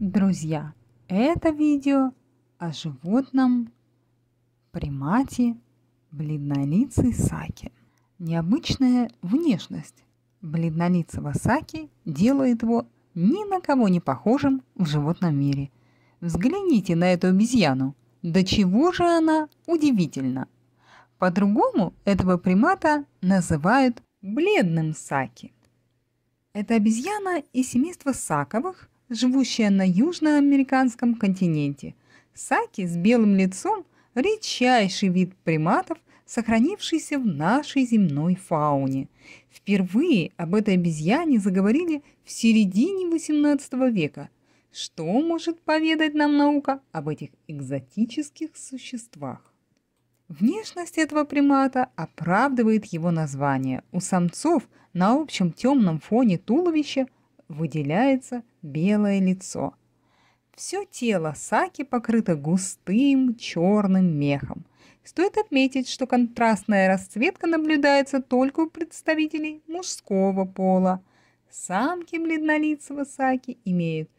Друзья, это видео о животном примате бледнолицей саки. Необычная внешность бледнолицего саки делает его ни на кого не похожим в животном мире. Взгляните на эту обезьяну. До чего же она удивительна! По-другому этого примата называют бледным саки. Это обезьяна из семейства саковых – живущая на южноамериканском континенте. Саки с белым лицом – редчайший вид приматов, сохранившийся в нашей земной фауне. Впервые об этой обезьяне заговорили в середине 18 века. Что может поведать нам наука об этих экзотических существах? Внешность этого примата оправдывает его название. У самцов на общем темном фоне туловища – выделяется белое лицо. Все тело Саки покрыто густым черным мехом. Стоит отметить, что контрастная расцветка наблюдается только у представителей мужского пола. Самки бледнолицего Саки имеют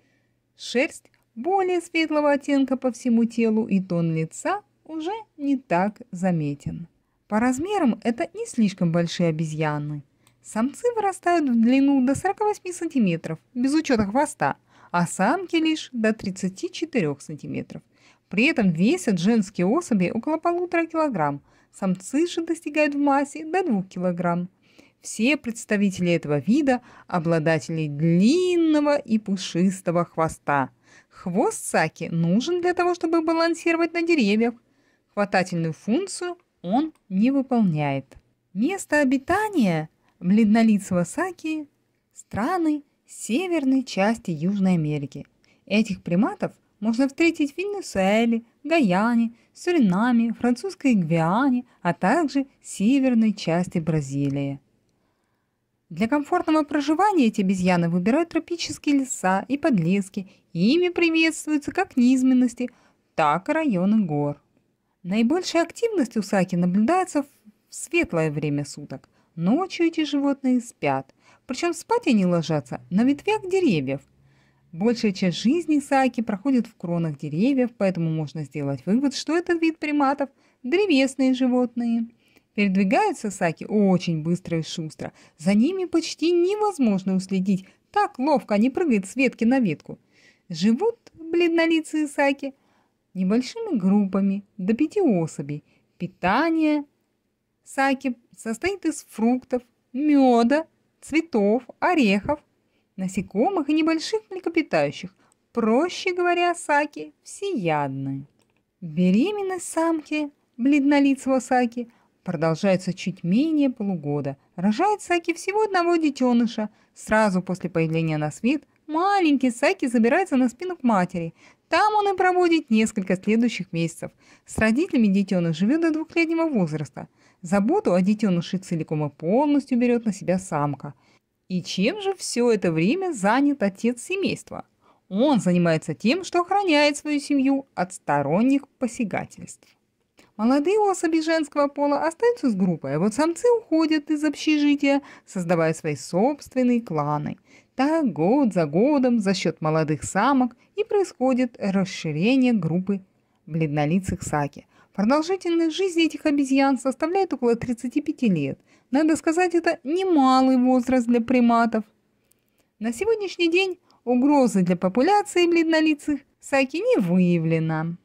шерсть более светлого оттенка по всему телу и тон лица уже не так заметен. По размерам это не слишком большие обезьяны, Самцы вырастают в длину до 48 см, без учета хвоста, а самки лишь до 34 см. При этом весят женские особи около полутора килограмм, самцы же достигают в массе до 2 килограмм. Все представители этого вида – обладатели длинного и пушистого хвоста. Хвост саки нужен для того, чтобы балансировать на деревьях. Хватательную функцию он не выполняет. Место обитания бледнолицего саки – страны северной части Южной Америки. Этих приматов можно встретить в Венесуэле, Гаяне, Суринаме, Французской Гвиане, а также северной части Бразилии. Для комфортного проживания эти обезьяны выбирают тропические леса и подлески, и ими приветствуются как низменности, так и районы гор. Наибольшая активность у саки наблюдается в светлое время суток – Ночью эти животные спят, причем спать они ложатся на ветвях деревьев. Большая часть жизни саки проходит в кронах деревьев, поэтому можно сделать вывод, что этот вид приматов – древесные животные. Передвигаются саки очень быстро и шустро. За ними почти невозможно уследить, так ловко они прыгают с ветки на ветку. Живут бледнолицые саки небольшими группами, до пяти особей. Питание Саки состоит из фруктов, меда, цветов, орехов, насекомых и небольших млекопитающих. Проще говоря, саки всеядны. Беременность самки, бледнолицего саки, продолжается чуть менее полугода. Рожает саки всего одного детеныша. Сразу после появления на свет маленький саки забирается на спину к матери. Там он и проводит несколько следующих месяцев. С родителями детеныш живет до двухлетнего возраста – Заботу о детеныше целиком и полностью берет на себя самка. И чем же все это время занят отец семейства? Он занимается тем, что охраняет свою семью от сторонних посягательств. Молодые особи женского пола остаются с группой, а вот самцы уходят из общежития, создавая свои собственные кланы. Так год за годом за счет молодых самок и происходит расширение группы бледнолицых саки. Продолжительность жизни этих обезьян составляет около 35 лет. Надо сказать, это немалый возраст для приматов. На сегодняшний день угрозы для популяции бледнолицых саки не выявлено.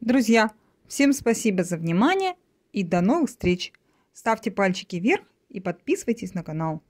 Друзья, всем спасибо за внимание и до новых встреч. Ставьте пальчики вверх и подписывайтесь на канал.